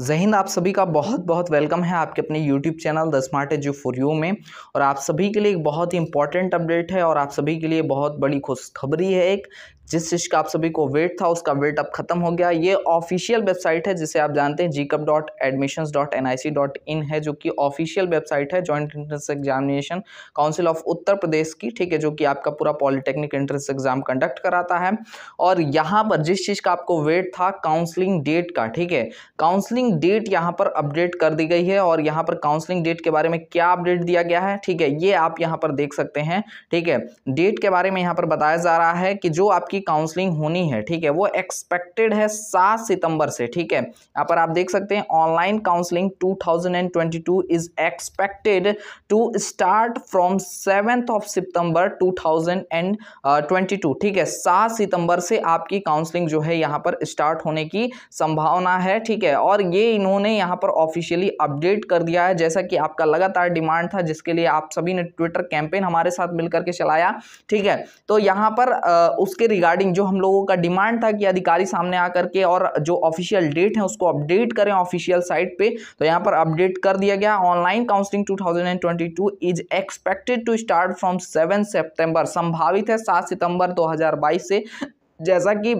जहिंद आप सभी का बहुत बहुत वेलकम है आपके अपने YouTube channel the smart edu for you में और आप सभी के लिए एक बहुत ही इंपॉर्टेंट अपडेट है और आप सभी के लिए बहुत बड़ी खुशखबरी है एक जिस चीज़ का आप सभी को वेट था उसका वेट अब खत्म हो गया ये ऑफिशियल वेबसाइट है जिसे आप जानते हैं जीकब dot admission dot N dot in है जो कि ऑफिशियल वेबसाइट है joint entrance examination council of उत्तर प्रदेश की ठीक है जो कि आपका पूरा पॉलिटेक्निक एंट्रेंस एग्जाम कंडक्ट कराता है और यहाँ पर जिस चीज़ का आपको वेट था काउंसलिंग डेट का ठीक है काउंसलिंग डेट यहाँ पर अपडेट कर दी गई है और यहाँ पर काउंसलिंग डेट के बारे में क्या अपडेट दिया गया है ठीक है ये आप यहाँ पर देख सकते हैं ठीक है डेट के बारे में यहाँ पर बताया जा रहा है कि जो आपकी की काउंसलिंग होनी है ठीक है वो एक्सपेक्टेड है सात सितंबर से ठीक है यहाँ पर आप देख सकते हैं online counselling 2022 is expected to start from seventh of सितंबर 2022 ठीक है सात सितंबर से आपकी काउंसलिंग जो है यहाँ पर स्टार्ट होने की संभावना है ठीक है और ये इन्होंने यहाँ पर ऑफिशियली अपडेट कर दिया है जैसा कि आपका लगातार डिमांड था जिसके लिए आप सभी ने ट्विटर कैंपेन हमारे साथ मिलकर के चलाया ठीक है तो यहाँ पर आ, उसके रिगार्डिंग जो हम लोगों का डिमांड था कि अधिकारी सामने आकर के और जो ऑफिशियल डेट है उसको अपडेट करें ऑफिशियल साइट पे तो यहाँ पर अपडेट कर दिया गया online counselling 2022 is expected to start from seven सितंबर संभावित है सात सितंबर 2022 से जैसा कि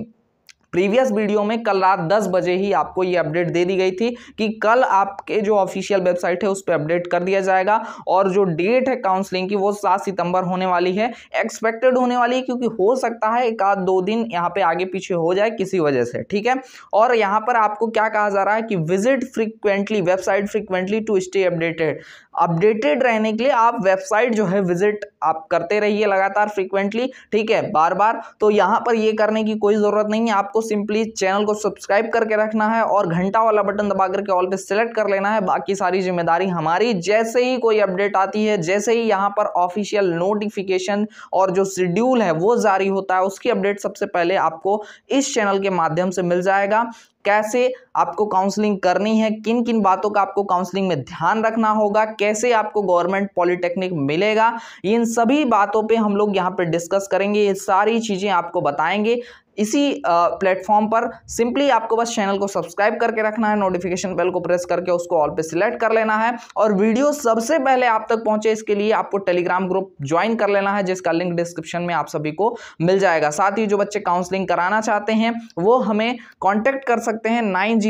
प्रीवियस वीडियो में कल रात दस बजे ही आपको ये अपडेट दे दी गई थी कि कल आपके जो ऑफिशियल वेबसाइट है उस पर अपडेट कर दिया जाएगा और जो डेट है काउंसलिंग की वो सात सितंबर होने वाली है एक्सपेक्टेड होने वाली है क्योंकि हो सकता है एक आध दो दिन यहाँ पे आगे पीछे हो जाए किसी वजह से ठीक है और यहाँ पर आपको क्या कहा जा रहा है कि visit frequently website frequently to stay updated updated रहने के लिए आप वेबसाइट जो है विजिट आप करते रहिए लगातार फ्रिक्वेंटली ठीक है बार बार तो यहाँ पर ये करने की कोई ज़रूरत नहीं है आपको सिंपली चैनल को सब्सक्राइब करके रखना है और घंटा वाला बटन दबा करके ऑल पे सेलेक्ट कर लेना है बाकी सारी जिम्मेदारी हमारी जैसे ही कोई अपडेट आती है जैसे ही यहाँ पर ऑफिशियल नोटिफिकेशन और जो शेड्यूल है वो जारी होता है उसकी अपडेट सबसे पहले आपको इस चैनल के माध्यम से मिल जाएगा कैसे आपको काउंसलिंग करनी है किन किन बातों का आपको काउंसलिंग में ध्यान रखना होगा कैसे आपको गवर्नमेंट पॉलिटेक्निक मिलेगा इन सभी बातों पे हम लोग यहाँ पे डिस्कस करेंगे ये सारी चीज़ें आपको बताएंगे इसी प्लेटफॉर्म पर सिंपली आपको बस चैनल को सब्सक्राइब करके रखना है नोटिफिकेशन बेल को प्रेस करके उसको ऑल पे सिलेक्ट कर लेना है और वीडियो सबसे पहले आप तक पहुंचे इसके लिए आपको टेलीग्राम ग्रुप ज्वाइन कर लेना है जिसका लिंक डिस्क्रिप्शन में आप सभी को मिल जाएगा साथ ही जो बच्चे काउंसलिंग कराना चाहते हैं वो हमें कॉन्टैक्ट कर सकते हैं नाइन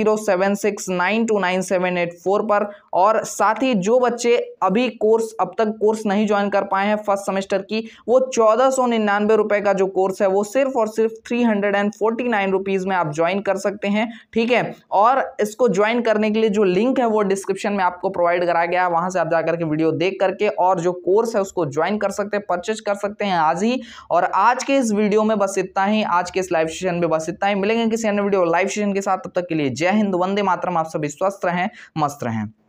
पर और साथ ही जो बच्चे अभी कोर्स अब तक कोर्स नहीं ज्वाइन कर पाए हैं फर्स्ट सेमेस्टर की वो चौदह रुपए का जो कोर्स है वो सिर्फ और सिर्फ थ्री हंड्रेड में आप ज्वाइन कर सकते हैं ठीक है और इसको ज्वाइन करने के लिए जो लिंक है वो डिस्क्रिप्शन में आपको प्रोवाइड कराया गया है वहां से आप जाकर के वीडियो देख करके और जो कोर्स है उसको ज्वाइन कर सकते हैं परचेज कर सकते हैं आज ही और आज के इस वीडियो में बस इतना ही आज के इस लाइव सेशन में बस इतना ही मिलेंगे किसी अन्य वीडियो लाइव सेशन के साथ तब तक के लिए जय हिंद वंदे मातरम आप सभी स्वस्थ रहें मस्त रहें